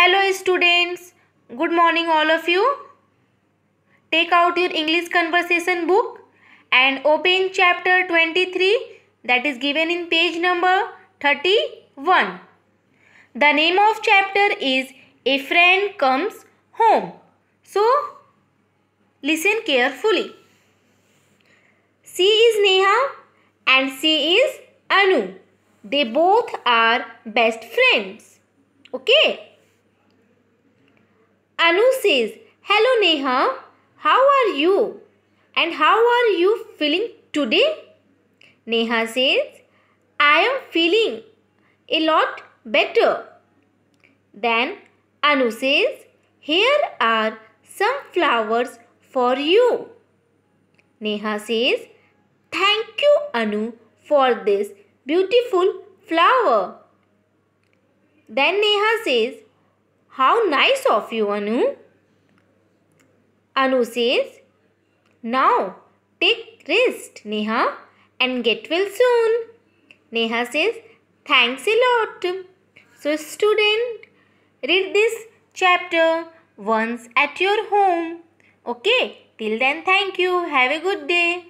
Hello students. Good morning all of you. Take out your English conversation book and open chapter 23 that is given in page number 31. The name of chapter is A Friend Comes Home. So, listen carefully. She is Neha and she is Anu. They both are best friends. Okay. Anu says, Hello Neha, how are you? And how are you feeling today? Neha says, I am feeling a lot better. Then Anu says, Here are some flowers for you. Neha says, Thank you, Anu, for this beautiful flower. Then Neha says, how nice of you, Anu. Anu says, Now take rest, Neha, and get well soon. Neha says, Thanks a lot. So, student, read this chapter once at your home. Okay, till then, thank you. Have a good day.